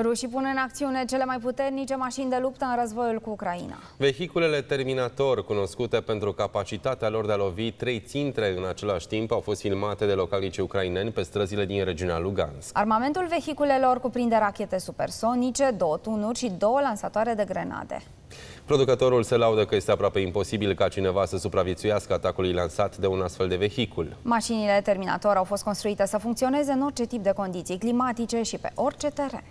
Rușii pun în acțiune cele mai puternice mașini de luptă în războiul cu Ucraina. Vehiculele Terminator, cunoscute pentru capacitatea lor de a lovi trei țintre în același timp, au fost filmate de localnici ucraineni pe străzile din regiunea Lugansk. Armamentul vehiculelor cuprinde rachete supersonice, două tunuri și două lansatoare de grenade. Producătorul se laudă că este aproape imposibil ca cineva să supraviețuiască atacului lansat de un astfel de vehicul. Mașinile Terminator au fost construite să funcționeze în orice tip de condiții climatice și pe orice teren.